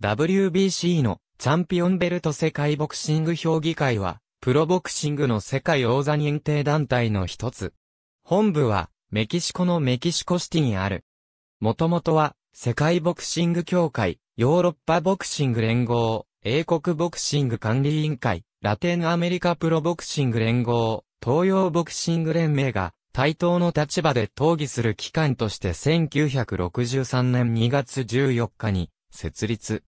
WBC のチャンピオンベルト世界ボクシング評議会は、プロボクシングの世界王座認定団体の一つ。本部は、メキシコのメキシコシティにある。もともとは、世界ボクシング協会、ヨーロッパボクシング連合、英国ボクシング管理委員会、ラテンアメリカプロボクシング連合、東洋ボクシング連盟が、対等の立場で討議する機関として1963年2月14日に設立。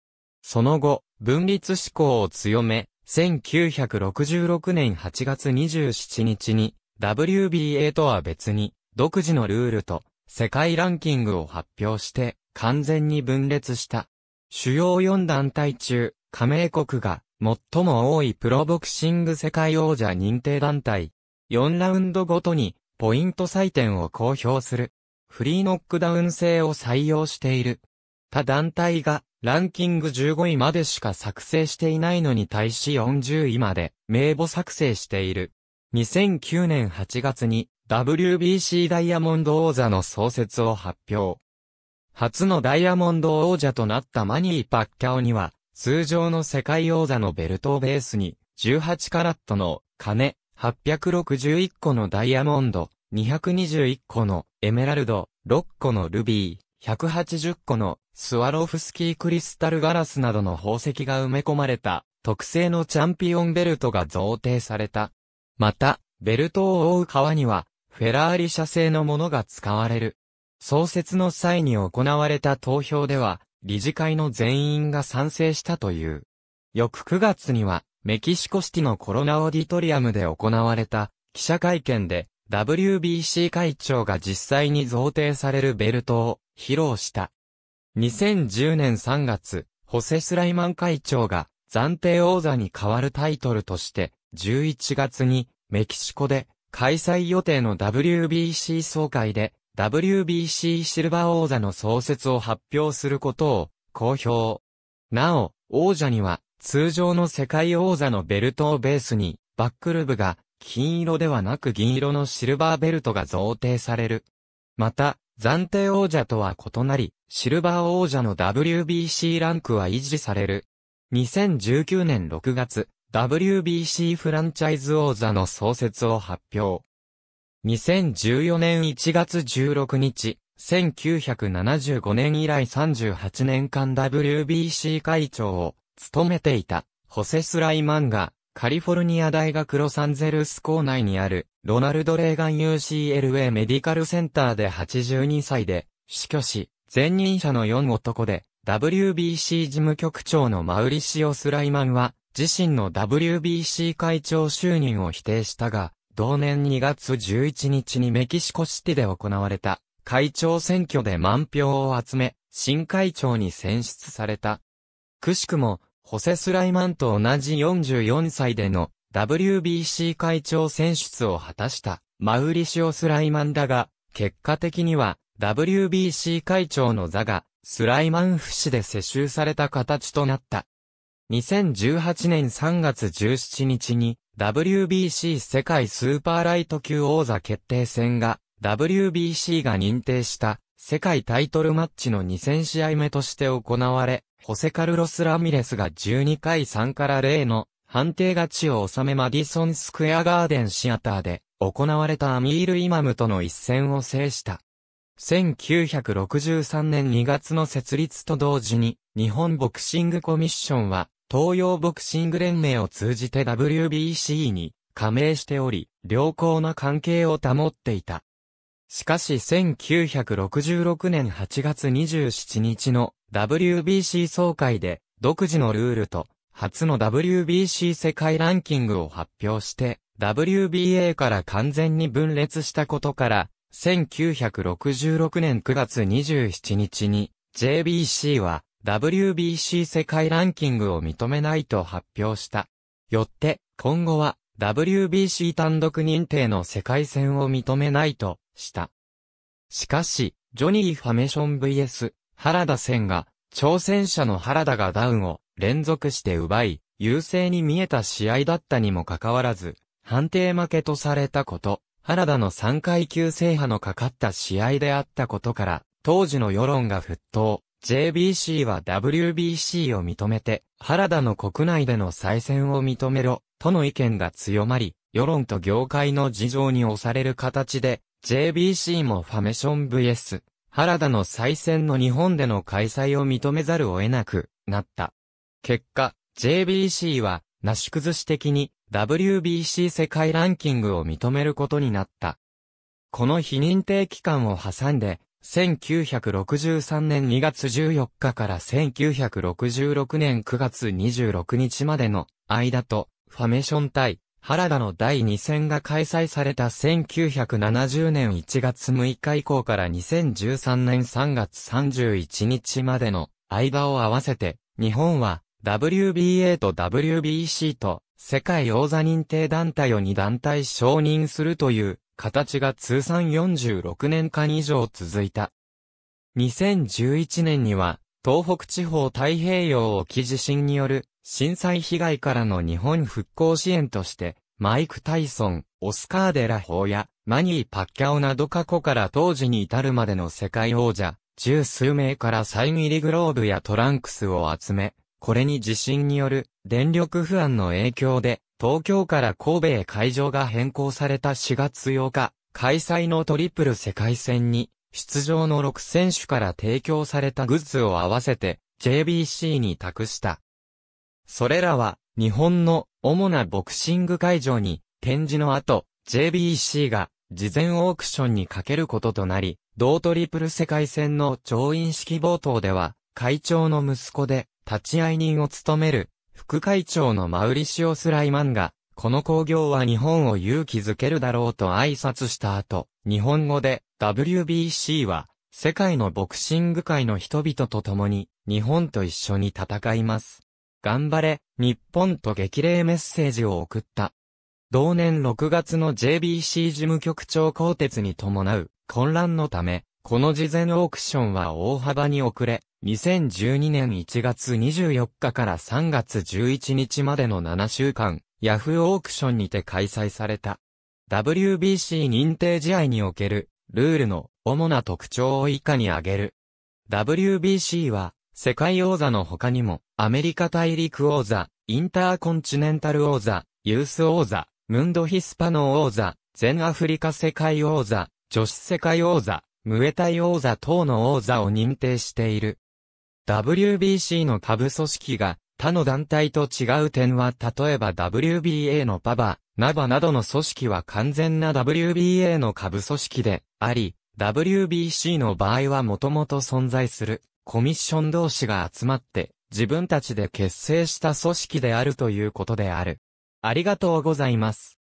その後、分立志向を強め、1966年8月27日に、WBA とは別に、独自のルールと、世界ランキングを発表して、完全に分裂した。主要4団体中、加盟国が、最も多いプロボクシング世界王者認定団体。4ラウンドごとに、ポイント採点を公表する。フリーノックダウン制を採用している。他団体がランキング15位までしか作成していないのに対し40位まで名簿作成している。2009年8月に WBC ダイヤモンド王座の創設を発表。初のダイヤモンド王者となったマニー・パッキャオには、通常の世界王座のベルトをベースに、18カラットの金、861個のダイヤモンド、221個のエメラルド、6個のルビー、180個のスワロフスキークリスタルガラスなどの宝石が埋め込まれた特製のチャンピオンベルトが贈呈された。また、ベルトを覆う革にはフェラーリ社製のものが使われる。創設の際に行われた投票では、理事会の全員が賛成したという。翌9月には、メキシコシティのコロナオーディトリアムで行われた記者会見で、WBC 会長が実際に贈呈されるベルトを披露した。2010年3月、ホセスライマン会長が暫定王座に代わるタイトルとして、11月にメキシコで開催予定の WBC 総会で WBC シルバー王座の創設を発表することを公表。なお、王者には通常の世界王座のベルトをベースにバックルブが金色ではなく銀色のシルバーベルトが贈呈される。また、暫定王者とは異なり、シルバー王者の WBC ランクは維持される。2019年6月、WBC フランチャイズ王座の創設を発表。2014年1月16日、1975年以来38年間 WBC 会長を務めていた、ホセスライマンが、カリフォルニア大学ロサンゼルス校内にある、ロナルド・レーガン UCLA メディカルセンターで82歳で、死去し、前任者の4男で、WBC 事務局長のマウリシオ・スライマンは、自身の WBC 会長就任を否定したが、同年2月11日にメキシコシティで行われた、会長選挙で満票を集め、新会長に選出された。くしくも、ホセスライマンと同じ44歳での WBC 会長選出を果たしたマウリシオ・スライマンだが、結果的には WBC 会長の座がスライマン不死で世襲された形となった。2018年3月17日に WBC 世界スーパーライト級王座決定戦が WBC が認定した世界タイトルマッチの2000試合目として行われ、ホセカルロス・ラミレスが12回3から0の判定勝ちを収めマディソン・スクエア・ガーデン・シアターで行われたアミール・イマムとの一戦を制した。1963年2月の設立と同時に、日本ボクシングコミッションは、東洋ボクシング連盟を通じて WBC に加盟しており、良好な関係を保っていた。しかし1966年8月27日の WBC 総会で独自のルールと初の WBC 世界ランキングを発表して WBA から完全に分裂したことから1966年9月27日に JBC は WBC 世界ランキングを認めないと発表した。よって今後は WBC 単独認定の世界戦を認めないとした。しかし、ジョニー・ファメション VS、原田戦が、挑戦者の原田がダウンを連続して奪い、優勢に見えた試合だったにもかかわらず、判定負けとされたこと、原田の3階級制覇のかかった試合であったことから、当時の世論が沸騰、JBC は WBC を認めて、原田の国内での再戦を認めろ、との意見が強まり、世論と業界の事情に押される形で、JBC もファメション VS、原田の再戦の日本での開催を認めざるを得なくなった。結果、JBC は、なし崩し的に WBC 世界ランキングを認めることになった。この非認定期間を挟んで、1963年2月14日から1966年9月26日までの間と、ファメション対原田の第2戦が開催された1970年1月6日以降から2013年3月31日までの間を合わせて、日本は WBA と WBC と世界王座認定団体を2団体承認するという形が通算46年間以上続いた。2011年には東北地方太平洋沖地震による震災被害からの日本復興支援として、マイク・タイソン、オスカー・デ・ラ・ホーや、マニー・パッキャオなど過去から当時に至るまでの世界王者、十数名からサイン入りグローブやトランクスを集め、これに地震による電力不安の影響で、東京から神戸へ会場が変更された4月8日、開催のトリプル世界戦に、出場の6選手から提供されたグッズを合わせて JBC に託した。それらは日本の主なボクシング会場に展示の後 JBC が事前オークションにかけることとなり、同トリプル世界戦の調印式冒頭では会長の息子で立会人を務める副会長のマウリシオ・スライマンがこの興行は日本を勇気づけるだろうと挨拶した後、日本語で、WBC は、世界のボクシング界の人々と共に、日本と一緒に戦います。頑張れ、日本と激励メッセージを送った。同年6月の JBC 事務局長更迭に伴う混乱のため、この事前オークションは大幅に遅れ、2012年1月24日から3月11日までの7週間、ヤフーオークションにて開催された。WBC 認定試合におけるルールの主な特徴を以下に挙げる。WBC は、世界王座の他にも、アメリカ大陸王座、インターコンチネンタル王座、ユース王座、ムンドヒスパノ王座、全アフリカ世界王座、女子世界王座、ムエタイ王座等の王座を認定している。WBC の下部組織が他の団体と違う点は例えば WBA のパバ、ナバなどの組織は完全な WBA の下部組織であり、WBC の場合はもともと存在するコミッション同士が集まって自分たちで結成した組織であるということである。ありがとうございます。